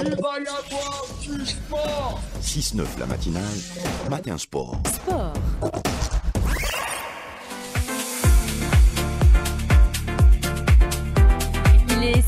Il va y avoir du sport 6-9 la matinale, matin sport. Sport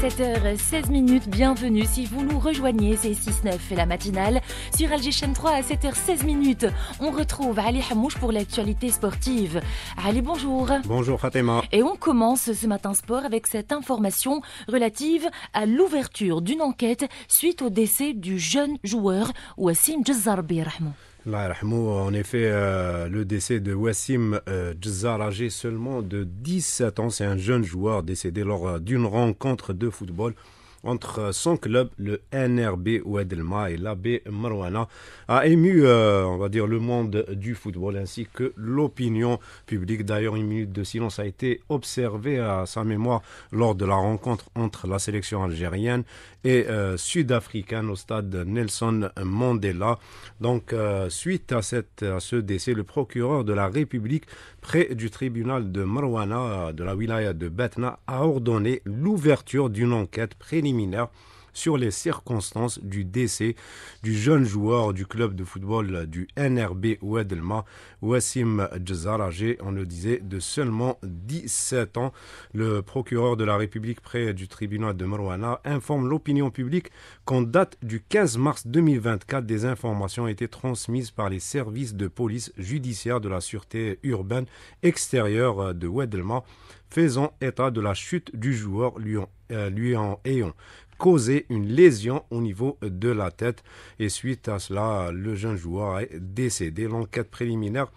7h16, bienvenue si vous nous rejoignez, c'est 6-9 et la matinale. Sur chaîne 3 à 7h16, on retrouve Ali Hamouche pour l'actualité sportive. Ali, bonjour. Bonjour Fatima. Et on commence ce matin sport avec cette information relative à l'ouverture d'une enquête suite au décès du jeune joueur Wassim Jazarbi Rahman. En effet, euh, le décès de Wassim euh, Jzarajé âgé seulement de 17 ans, c'est un jeune joueur décédé lors euh, d'une rencontre de football entre son club, le NRB Ouedelma et l'AB Marwana, a ému, euh, on va dire, le monde du football ainsi que l'opinion publique. D'ailleurs, une minute de silence a été observée à sa mémoire lors de la rencontre entre la sélection algérienne et euh, sud-africaine au stade Nelson Mandela. Donc, euh, suite à, cette, ce décès, le procureur de la République près du tribunal de Marwana de la wilaya de Betna a ordonné l'ouverture d'une enquête préliminaire sur les circonstances du décès du jeune joueur du club de football du NRB Ouedelma, Wassim Djezaragé, on le disait, de seulement 17 ans. Le procureur de la République près du tribunal de Marouana informe l'opinion publique qu'en date du 15 mars 2024, des informations ont été transmises par les services de police judiciaire de la sûreté urbaine extérieure de Ouedelma faisant état de la chute du joueur lui euh, ayant causé une lésion au niveau de la tête. Et suite à cela, le jeune joueur est décédé. L'enquête préliminaire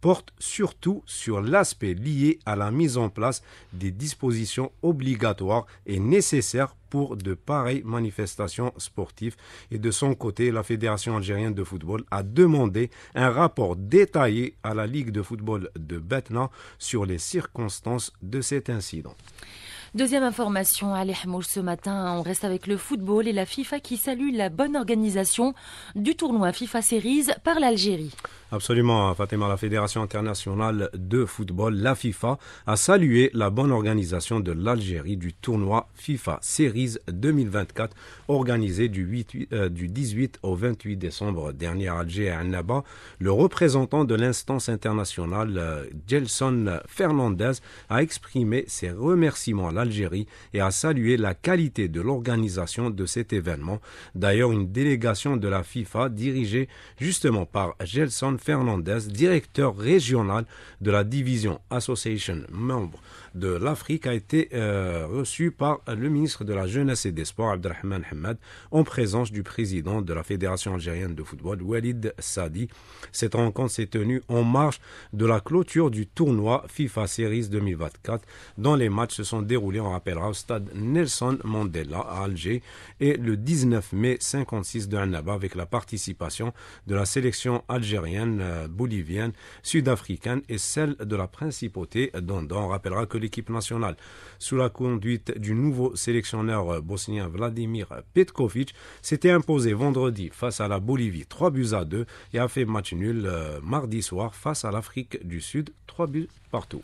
porte surtout sur l'aspect lié à la mise en place des dispositions obligatoires et nécessaires pour de pareilles manifestations sportives. Et de son côté, la Fédération algérienne de football a demandé un rapport détaillé à la Ligue de football de Betna sur les circonstances de cet incident. Deuxième information, à ce matin, on reste avec le football et la FIFA qui salue la bonne organisation du tournoi FIFA Series par l'Algérie. Absolument, hein, Fatima, la Fédération internationale de football, la FIFA, a salué la bonne organisation de l'Algérie du tournoi FIFA Series 2024 organisé du, 18 euh, au 28 décembre dernier à Alger à Annaba. Le représentant de l'instance internationale, Gelson euh, Fernandez, a exprimé ses remerciements à l'Algérie et a salué la qualité de l'organisation de cet événement. D'ailleurs, une délégation de la FIFA dirigée justement par Gelson Fernandez, directeur régional de la division Association membre de l'Afrique, a été euh, reçu par le ministre de la Jeunesse et des Sports, Abdelrahman Hamad, en présence du président de la Fédération algérienne de football, Walid Sadi. Cette rencontre s'est tenue en marge de la clôture du tournoi FIFA Series 2024, dont les matchs se sont déroulés, en rappellera, au stade Nelson Mandela à Alger et le 19 mai 56 de Annaba avec la participation de la sélection algérienne euh, bolivienne, sud-africaine et celle de la principauté d'Anda. On rappellera que l'équipe nationale, sous la conduite du nouveau sélectionneur euh, bosnien Vladimir Petkovic, s'était imposée vendredi face à la Bolivie 3 buts à 2 et a fait match nul euh, mardi soir face à l'Afrique du Sud 3 buts partout.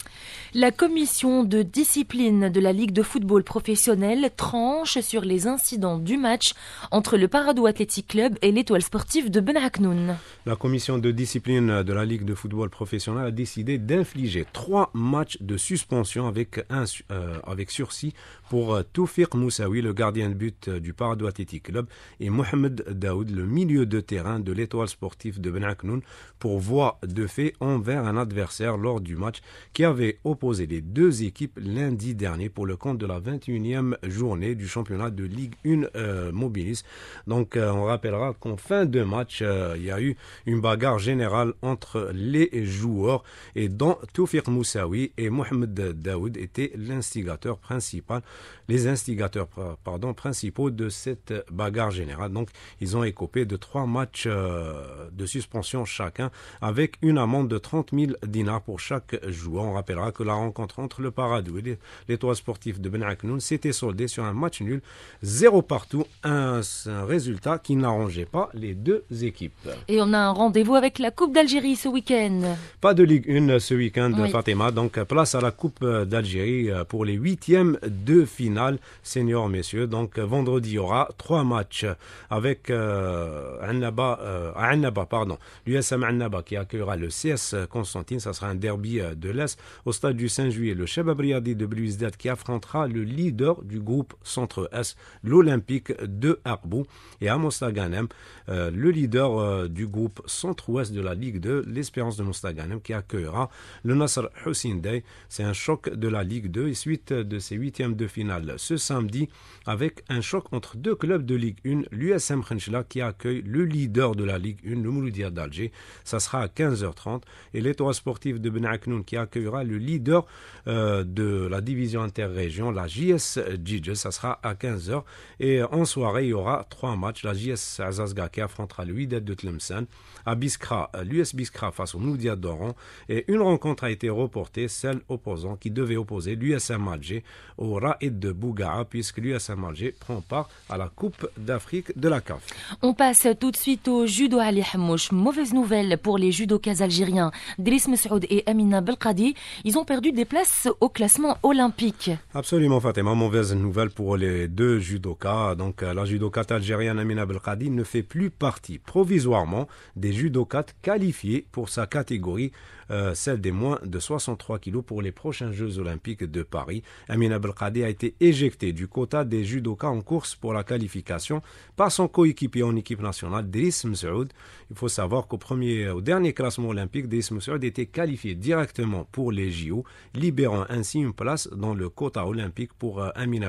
La commission de discipline de la Ligue de football professionnel tranche sur les incidents du match entre le Parado Athletic Club et l'Étoile sportive de Benaknoun. La commission de discipline discipline de la Ligue de football professionnel a décidé d'infliger trois matchs de suspension avec, un, euh, avec sursis pour euh, Toufik Moussaoui, le gardien de but euh, du Parado Athletic Club, et Mohamed Daoud, le milieu de terrain de l'étoile sportive de Benaknoun, pour voie de fait envers un adversaire lors du match qui avait opposé les deux équipes lundi dernier pour le compte de la 21e journée du championnat de Ligue 1 Mobilis. Donc on rappellera qu'en fin de match, il y a eu une bagarre générale entre les joueurs et dont Tufir Moussaoui et Mohamed Daoud étaient l'instigateur principal, les instigateurs pardon, principaux de cette bagarre générale. Donc ils ont écopé de trois matchs euh, de suspension chacun avec une amende de 30 000 dinars pour chaque joueur. On rappellera que la rencontre entre le Paradou et les trois sportifs de Ben Aknoun s'était soldée sur un match nul, zéro partout, un résultat qui n'arrangeait pas les deux équipes. Et on a un rendez-vous avec la Coupe d'Algérie ce week-end. Pas de Ligue 1 ce week-end, oui. Fatima. Donc, place à la Coupe d'Algérie euh, pour les huitièmes de finale, seniors, messieurs. Donc, vendredi, il y aura trois matchs avec euh, euh, Annaba, pardon, l'USM Annaba qui accueillera le CS Constantine. Ça sera un derby de l'Est au stade du 5 juillet. Le chef Riyadi de Bluizdat qui affrontera le leader du groupe Centre-Est, l'Olympique de Harbou. Et à Mostaganem, le leader du groupe Centre-Ouest de la Ligue 2, l'Espérance de Mostaganem, qui accueillera le Nasser Hussein Day. C'est un choc de la Ligue 2 et suite de ses huitièmes de finale ce samedi avec un choc entre deux clubs de Ligue 1, l'USM Khenchla qui accueille le leader de la Ligue 1, le Mouloudia d'Alger. Ça sera à 15h30 et l'étoile sportive de Ben Aknoun qui accueillera le leader euh, de la division interrégion, la JS Djidje. Ça sera à 15h et euh, en soirée il y aura trois matchs. La JS Azazga qui affrontera le de Tlemcen, à Biskra l'US lusb face au Noudia d'Oran et une rencontre a été reportée, celle opposant qui devait opposer l'USM Alger au Raid de Bouga puisque l'USM Alger prend part à la Coupe d'Afrique de la CAF. On passe tout de suite au judo Ali Hamouche. Mauvaise nouvelle pour les judokas algériens. Driss Mesoud et Amina Belkadi, ils ont perdu des places au classement olympique. Absolument Fatima, mauvaise nouvelle pour les deux judokas. Donc euh, la judokate algérienne Amina Belkadi ne fait plus partie provisoirement des judokates qualifié pour sa catégorie, euh, celle des moins de 63 kg pour les prochains Jeux Olympiques de Paris. Amin Abdelkadi a été éjecté du quota des judokas en course pour la qualification par son coéquipier en équipe nationale, Driss Moussaoud. Il faut savoir qu'au premier, au dernier classement olympique, Driss Moussaoud était qualifié directement pour les JO, libérant ainsi une place dans le quota olympique pour euh, Amin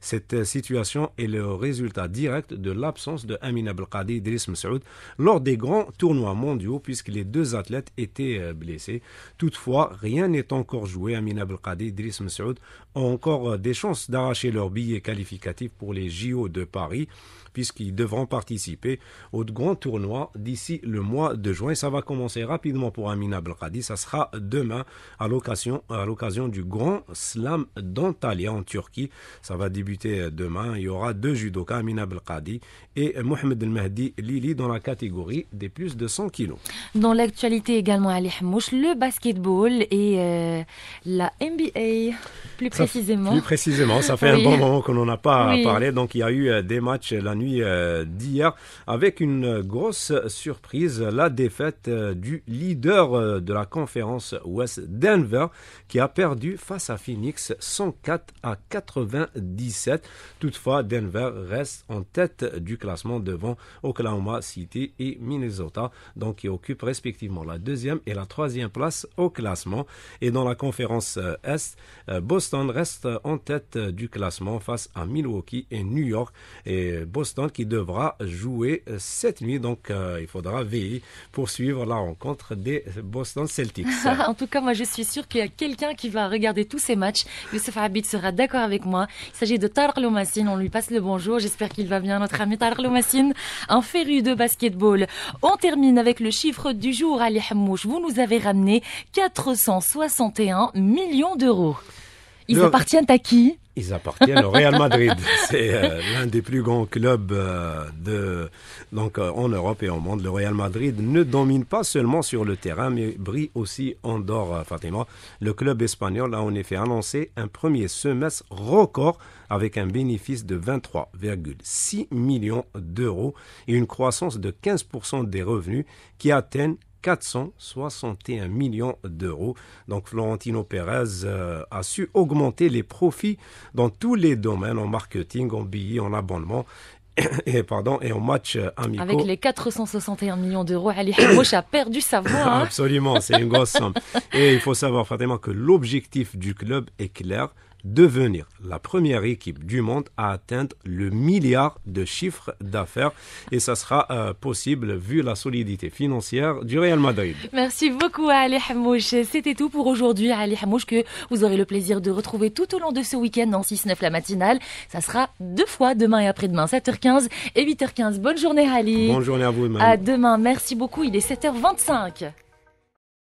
Cette euh, situation est le résultat direct de l'absence de Amin Abdelkadi Driss Moussaoud lors des grands tournois mondiaux puisque les deux athlètes étaient euh, blessés. Toutefois, rien n'est encore joué. Amina Belkadi et Idriss ont encore euh, des chances d'arracher leur billet qualificatif pour les JO de Paris puisqu'ils devront participer au grand tournoi d'ici le mois de juin. Ça va commencer rapidement pour Amina Belkadi. Ça sera demain à l'occasion, l'occasion du Grand Slam d'Antalya en Turquie. Ça va débuter euh, demain. Il y aura deux judokas, Amina Belkadi et Mohamed El Mahdi Lili dans la catégorie des plus de dans l'actualité également, Ali Hamouche, le basketball et euh, la NBA, plus précisément. Plus précisément, ça fait un bon moment qu'on n'en a pas parlé. Donc il y a eu euh, des matchs la nuit euh, d'hier avec une grosse surprise, la défaite du leader de la conférence West Denver qui a perdu face à Phoenix 104 à 97. Toutefois, Denver reste en tête du classement devant Oklahoma City et Minnesota donc qui occupent respectivement la deuxième et la troisième place au classement. Et dans la conférence euh, Est, euh, Boston reste en tête euh, du classement face à Milwaukee et New York. Et Boston qui devra jouer cette nuit, donc il faudra veiller pour suivre la rencontre des Boston Celtics. en tout cas, moi je suis sûr qu'il y a quelqu'un qui va regarder tous ces matchs. Youssef Abid sera d'accord avec moi. Il s'agit de Tarlou on lui passe le bonjour. J'espère qu'il va bien, notre ami Tarlou Lomassine, un féru de basketball. On termine avec le chiffre du jour, Ali Hammouche. Vous nous avez ramené 461 millions d'euros. Ils appartiennent à qui ils appartiennent au Real Madrid. C'est euh, l'un des plus grands clubs euh, de, donc, euh, en Europe et au monde. Le Real Madrid ne domine pas seulement sur le terrain, mais brille aussi en dehors, Fatima. Le club espagnol a en effet annoncé un premier semestre record avec un bénéfice de 23,6 millions d'euros et une croissance de 15% des revenus qui atteignent 461 millions d'euros. Donc Florentino Pérez euh, a su augmenter les profits dans tous les domaines, en marketing, en billets, en abonnement et, et en match euh, amical. Avec les 461 millions d'euros, Ali Hamouch a perdu sa voix. Hein. Absolument, c'est une grosse somme. Et il faut savoir, que l'objectif du club est clair devenir la première équipe du monde à atteindre le milliard de chiffres d'affaires. Et ça sera euh, possible vu la solidité financière du Real Madrid. Merci beaucoup Ali Hamouche. C'était tout pour aujourd'hui, Ali Hamouche, que vous aurez le plaisir de retrouver tout au long de ce week-end en 6-9 la matinale. Ça sera deux fois demain et après-demain, 7h15 et 8h15. Bonne journée, Ali. Bonne journée à vous, À demain. Merci beaucoup. Il est 7h25.